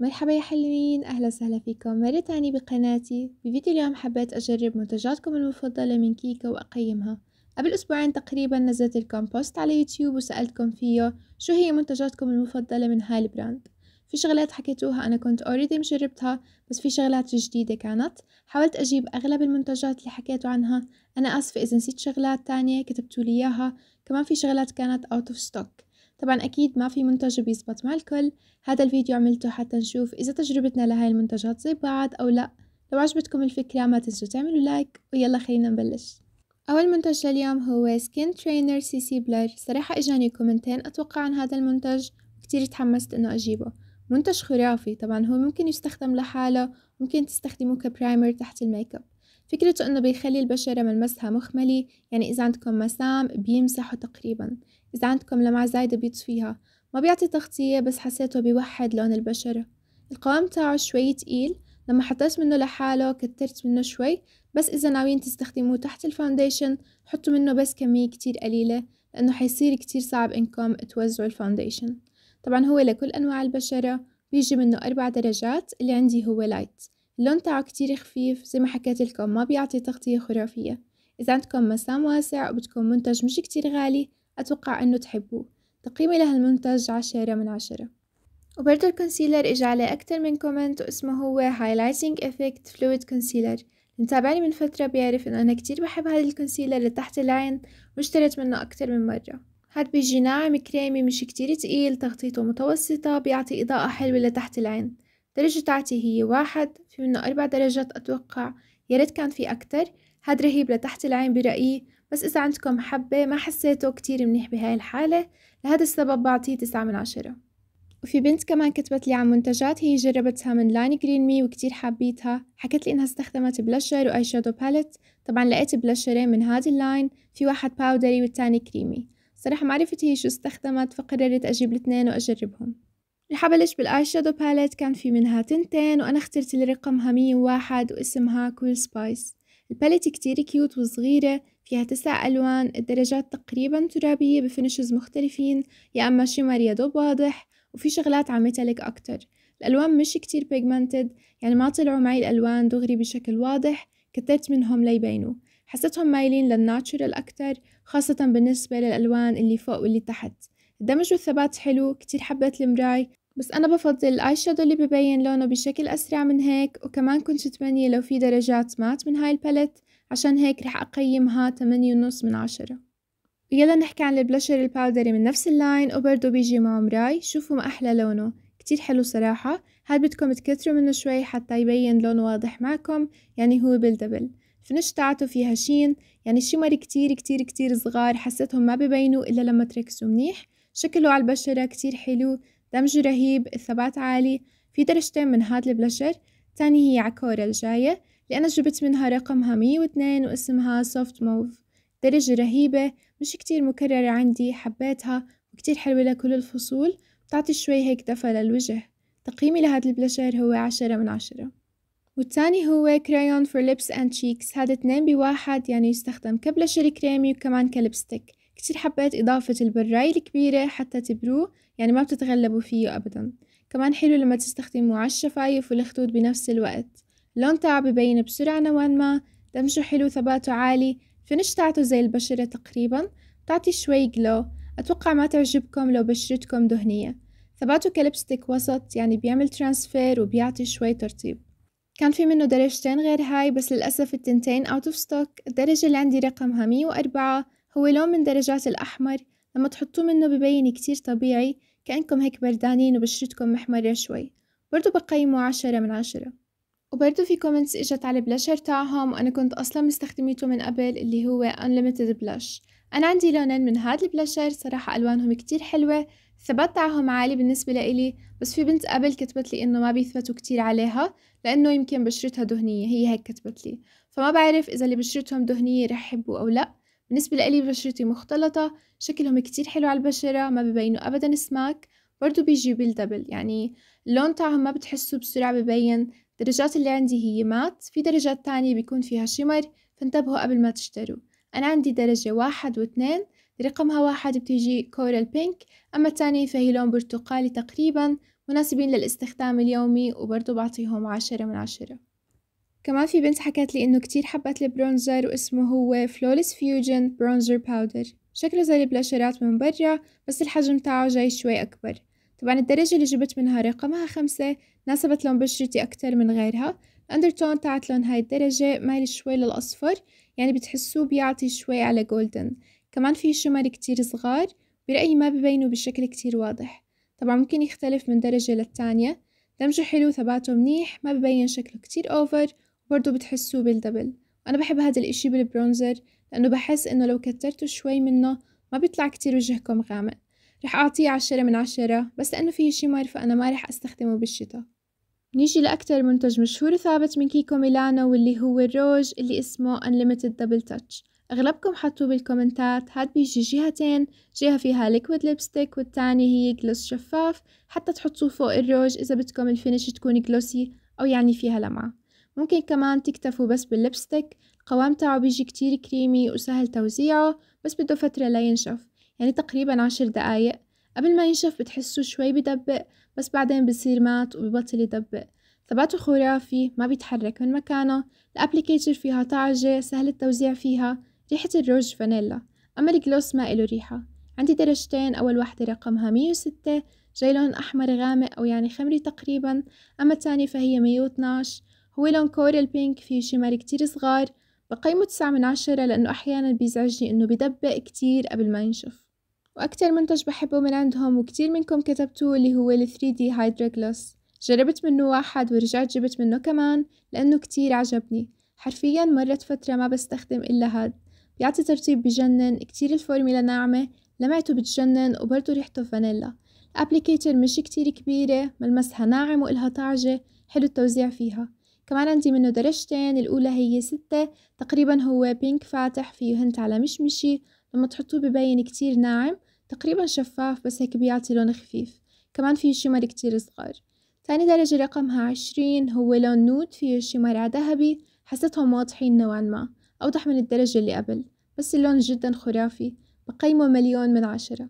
مرحبا يا حلوين أهلا وسهلا فيكم مرة تاني بقناتي بفيديو اليوم حبيت أجرب منتجاتكم المفضلة من كيكا وأقيمها قبل أسبوعين تقريبا نزلت لكم بوست على يوتيوب وسألتكم فيه شو هي منتجاتكم المفضلة من هاي البراند في شغلات حكيتوها أنا كنت أوريدي مجربتها بس في شغلات جديدة كانت حاولت أجيب أغلب المنتجات اللي حكيتوا عنها أنا آسفة إذا نسيت شغلات تانية كتبتولي إياها كمان في شغلات كانت أوت أوف ستوك طبعا أكيد ما في منتج بيزبط مع الكل هذا الفيديو عملته حتى نشوف إذا تجربتنا لهاي المنتجات زي بعض أو لا لو عجبتكم الفكرة ما تنسوا تعملوا لايك ويلا خلينا نبلش أول منتج لليوم هو سكين ترينر سي سي بلر صراحة إجاني كومنتين أتوقع عن هذا المنتج كتير تحمست إنه أجيبه منتج خرافي طبعا هو ممكن يستخدم لحاله ممكن تستخدموه كبرايمر تحت الميك اب فكرته إنه بيخلي البشرة ملمسها مخملي يعني إذا عندكم مسام بيمسحه تقريبا إذا عندكم لمعة زايدة بيطفيها ما بيعطي تغطية بس حسيته بيوحد لون البشرة القوام تاعه شوي تقيل لما حطيت منه لحاله كترت منه شوي بس إذا ناويين تستخدموه تحت الفاونديشن حطوا منه بس كمية كتير قليلة لأنه حيصير كتير صعب إنكم توزعوا الفاونديشن طبعا هو لكل أنواع البشرة بيجي منه أربع درجات اللي عندي هو لايت اللون تاعه كتير خفيف زي ما حكيت لكم ما بيعطي تغطية خرافية إذا عندكم مسام واسع وبدكم منتج مش كتير غالي أتوقع أنه تحبوه تقييمي لهالمنتج عشرة من عشرة وبرضه الكونسيلر إجا عليه أكتر من كومنت واسمه هو Highlighting Effect Fluid Concealer متابعني من فترة بيعرف إنه أنا كتير بحب هذا الكونسيلر لتحت العين واشتريت منه أكتر من مرة هاد بيجي ناعم كريمي مش كتير تقيل تغطيته متوسطة بيعطي إضاءة حلوة لتحت العين الدرجة تاعتي هي واحد في منه أربع درجات أتوقع يا ريت كان في أكتر هاد رهيب لتحت العين برأيي بس إذا عندكم حبة ما حسيته كتير منيح بهاي الحالة لهذا السبب بعطيه تسعة من عشرة وفي بنت كمان كتبت لي عن منتجات هي جربتها من لاين جرين مي وكتير حبيتها حكت لي انها استخدمت بلشر واي شادو باليت طبعا لقيت بلشرين من هاد اللاين في واحد باودري والتاني كريمي صراحة ما عرفت هي شو استخدمت فقررت اجيب الاثنين واجربهم رح أبلش بالآي شادو باليت كان في منها تنتين وأنا اخترت اللي رقمها مية وواحد واسمها كول سبايس الباليت كتير كيوت وصغيرة فيها تسع ألوان الدرجات تقريبا ترابية بفنشز مختلفين يا أما شمر يا دوب واضح وفي شغلات عم ميتاليك أكتر الألوان مش كتير بيجمنتد يعني ما طلعوا معي الألوان دغري بشكل واضح كترت منهم ليبينوا حسيتهم مايلين للناتشورال أكتر خاصة بالنسبة للألوان اللي فوق واللي تحت الدمج والثبات حلو كتير حبيت المراي بس أنا بفضل الآي شادو اللي ببين لونه بشكل أسرع من هيك وكمان كنت اتمنى لو في درجات مات من هاي الباليت عشان هيك رح أقيمها 8.5 من عشرة ويلا نحكي عن البلشر الباودري من نفس اللاين وبرضه بيجي معه مراي شوفوا ما أحلى لونه كتير حلو صراحة هل بدكم تكتروا منه شوي حتى يبين لون واضح معكم يعني هو بالدبل الفنش تاعته فيها شين يعني شمر كتير كتير كتير صغار حسيتهم ما ببينوا إلا لما تركزوا منيح شكله على البشرة كتير حلو دمجه رهيب الثبات عالي في درجتين من هاد البلاشر تاني هي عكورة الجاية لأنا جبت منها رقمها مية واتنين واسمها سوفت موف درجة رهيبة مش كتير مكررة عندي حبيتها وكتير حلوة لكل الفصول بتعطي شوي هيك دفى للوجه تقييمي لهاد البلاشر هو عشرة من عشرة والتاني هو كرايون فور ليبس اند تشيكس هذا اتنين بواحد يعني يستخدم كبلشر كريمي وكمان كلبستيك كتير حبيت إضافة البراية الكبيرة حتى تبروه يعني ما بتتغلبوا فيه أبدا كمان حلو لما تستخدموه على الشفايف والخدود بنفس الوقت لون تاعه ببين بسرعة نوعا ما دمجه حلو ثباته عالي فنش تاعته زي البشرة تقريبا بتعطي شوي جلو أتوقع ما تعجبكم لو بشرتكم دهنية ثباته كلبستيك وسط يعني بيعمل ترانسفير وبيعطي شوي ترطيب كان في منه درجتين غير هاي بس للأسف التنتين اوت اوف ستوك الدرجة اللي عندي رقمها 104 هو لون من درجات الأحمر لما تحطوه منه ببين كتير طبيعي كأنكم هيك بردانين وبشرتكم محمرة شوي برضو بقيمه عشرة من عشرة وبرضو في كومنتس اجت على البلاشر تاعهم وأنا كنت أصلا مستخدميته من قبل اللي هو Unlimited Blush أنا عندي لونين من هاد البلاشر صراحة ألوانهم كتير حلوة الثبات تاعهم عالي بالنسبة لإلي بس في بنت قبل كتبت لي إنه ما بيثبتوا كتير عليها لأنه يمكن بشرتها دهنية هي هيك كتبت لي فما بعرف إذا اللي بشرتهم دهنية رح يحبوا أو لأ بالنسبة لإلي بشرتي مختلطة شكلهم كتير حلو على البشرة ما ببينوا أبدا سماك برضو بيجي بالدبل يعني اللون تاعهم ما بتحسوا بسرعة ببين الدرجات اللي عندي هي مات في درجات تانية بيكون فيها شمر فانتبهوا قبل ما تشتروا أنا عندي درجة واحد واثنين رقمها واحد بتيجي كورال بينك أما التانية فهي لون برتقالي تقريبا مناسبين للاستخدام اليومي وبرضو بعطيهم عشرة من عشرة كمان في بنت حكت لي انه كتير حبت البرونزر واسمه هو فلولس فيوجن برونزر باودر شكله زي البلاشرات من برا بس الحجم تاعه جاي شوي أكبر طبعا الدرجة اللي جبت منها رقمها خمسة ناسبت لون بشرتي أكتر من غيرها الأندرتون تاعت لون هاي الدرجة مايل شوي للأصفر يعني بتحسوه بيعطي شوي على جولدن كمان في شمر كتير صغار برأيي ما ببينوا بشكل كتير واضح طبعا ممكن يختلف من درجة للتانية دمجه حلو ثباته منيح ما ببين شكله كتير أوفر برضو بتحسوه بالدبل أنا بحب هذا الإشي بالبرونزر لأنه بحس إنه لو كترتوا شوي منه ما بيطلع كتير وجهكم غامق رح أعطيه عشرة من عشرة بس لأنه فيه شمر فأنا ما رح أستخدمه بالشتاء نيجي لأكتر منتج مشهور ثابت من كيكو ميلانو واللي هو الروج اللي اسمه Unlimited Double Touch أغلبكم حطوا بالكومنتات هاد بيجي جهتين جهة فيها ليكويد ليبستيك والتانية هي جلوس شفاف حتى تحطوه فوق الروج إذا بدكم الفينش تكون جلوسي أو يعني فيها لمعة ممكن كمان تكتفوا بس باللبستك تك القوام تاعه بيجي كتير كريمي وسهل توزيعه بس بده فترة لينشف يعني تقريبا عشر دقايق قبل ما ينشف بتحسوا شوي بدبق بس بعدين بصير مات وببطل يدبق ثباته خرافي ما بيتحرك من مكانه الابليكيتر فيها طعجة سهل التوزيع فيها ريحة الروج فانيلا أما الجلوس ما إله ريحة عندي درجتين أول واحدة رقمها 106 جاي لون أحمر غامق أو يعني خمري تقريبا أما الثانية فهي 112 هو لون كورال بينك فيه شمال كتير صغار بقيمه تسعة من عشرة لأنه أحيانا بيزعجني إنه بدبق كتير قبل ما ينشف وأكتر منتج بحبه من عندهم وكتير منكم كتبتوه اللي هو ال 3D Hydra Gloss جربت منه واحد ورجعت جبت منه كمان لأنه كتير عجبني حرفيا مرت فترة ما بستخدم إلا هاد بيعطي ترطيب بجنن كتير الفورميلا ناعمة لمعته بتجنن وبرضه ريحته فانيلا الابليكيتر مش كتير كبيرة ملمسها ناعم وإلها طعجة حلو التوزيع فيها كمان عندي منه درجتين الأولى هي ستة تقريبا هو بينك فاتح فيه هنت على مشمشي لما تحطوه ببين كتير ناعم تقريبا شفاف بس هيك بيعطي لون خفيف كمان فيه شمر كتير صغار تاني درجة رقمها عشرين هو لون نود فيه شمر ذهبي حسيتهم واضحين نوعا ما أوضح من الدرجة اللي قبل بس اللون جدا خرافي بقيمه مليون من عشرة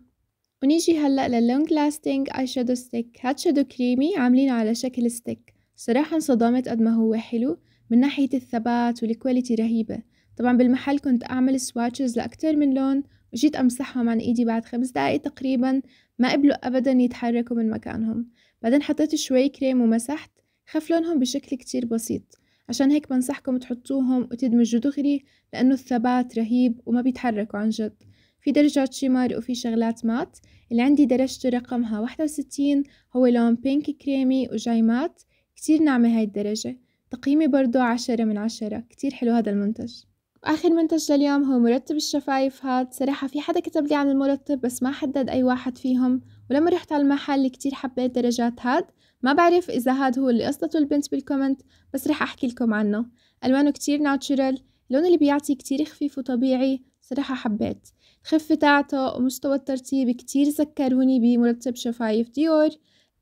ونيجي هلأ لللونج لاستينج اي شادو ستيك هاد شادو كريمي عاملينه على شكل ستيك صراحة انصدمت قد ما هو حلو من ناحية الثبات والكواليتي رهيبة طبعا بالمحل كنت أعمل سواتشز لأكتر من لون وجيت أمسحهم عن إيدي بعد خمس دقايق تقريبا ما قبلوا أبدا يتحركوا من مكانهم بعدين حطيت شوي كريم ومسحت خف لونهم بشكل كتير بسيط عشان هيك بنصحكم تحطوهم وتدمجوا دغري لأنه الثبات رهيب وما بيتحركوا عن جد في درجات شمار وفي شغلات مات اللي عندي درجته رقمها واحدة وستين هو لون بينك كريمي وجاي مات كتير ناعمة هاي الدرجة تقييمي برضو عشرة من عشرة كتير حلو هذا المنتج وآخر منتج لليوم هو مرتب الشفايف هاد صراحة في حدا كتب لي عن المرطب بس ما حدد أي واحد فيهم ولما رحت على المحل كتير حبيت درجات هاد ما بعرف إذا هاد هو اللي قصته البنت بالكومنت بس رح أحكي لكم عنه ألوانه كتير ناتشورال اللون اللي بيعطي كتير خفيف وطبيعي صراحة حبيت الخفة تاعته ومستوى الترتيب كتير ذكروني بمرتب شفايف ديور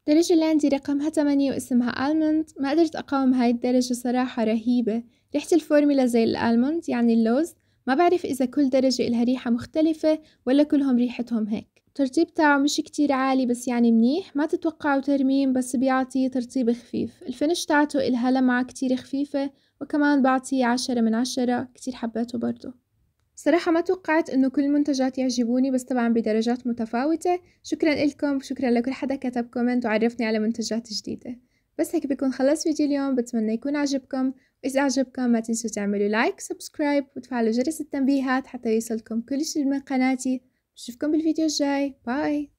الدرجة اللي عندي رقمها تمانية واسمها ألموند ما قدرت أقاوم هاي الدرجة صراحة رهيبة ريحة الفورميلا زي الألموند يعني اللوز ما بعرف إذا كل درجة إلها ريحة مختلفة ولا كلهم ريحتهم هيك الترطيب تاعه مش كتير عالي بس يعني منيح ما تتوقعوا ترميم بس بيعطي ترطيب خفيف الفنش تاعته إلها لمعة كتير خفيفة وكمان بعطيه عشرة من عشرة كتير حبيته برضه صراحة ما توقعت انه كل المنتجات يعجبوني بس طبعا بدرجات متفاوتة شكرا لكم شكرا لكل حدا كتب كومنت وعرفني على منتجات جديدة بس هيك بكون خلص فيديو اليوم بتمنى يكون عجبكم وإذا عجبكم ما تنسوا تعملوا لايك سبسكرايب وتفعلوا جرس التنبيهات حتى يوصلكم كل شيء من قناتي بشوفكم بالفيديو الجاي باي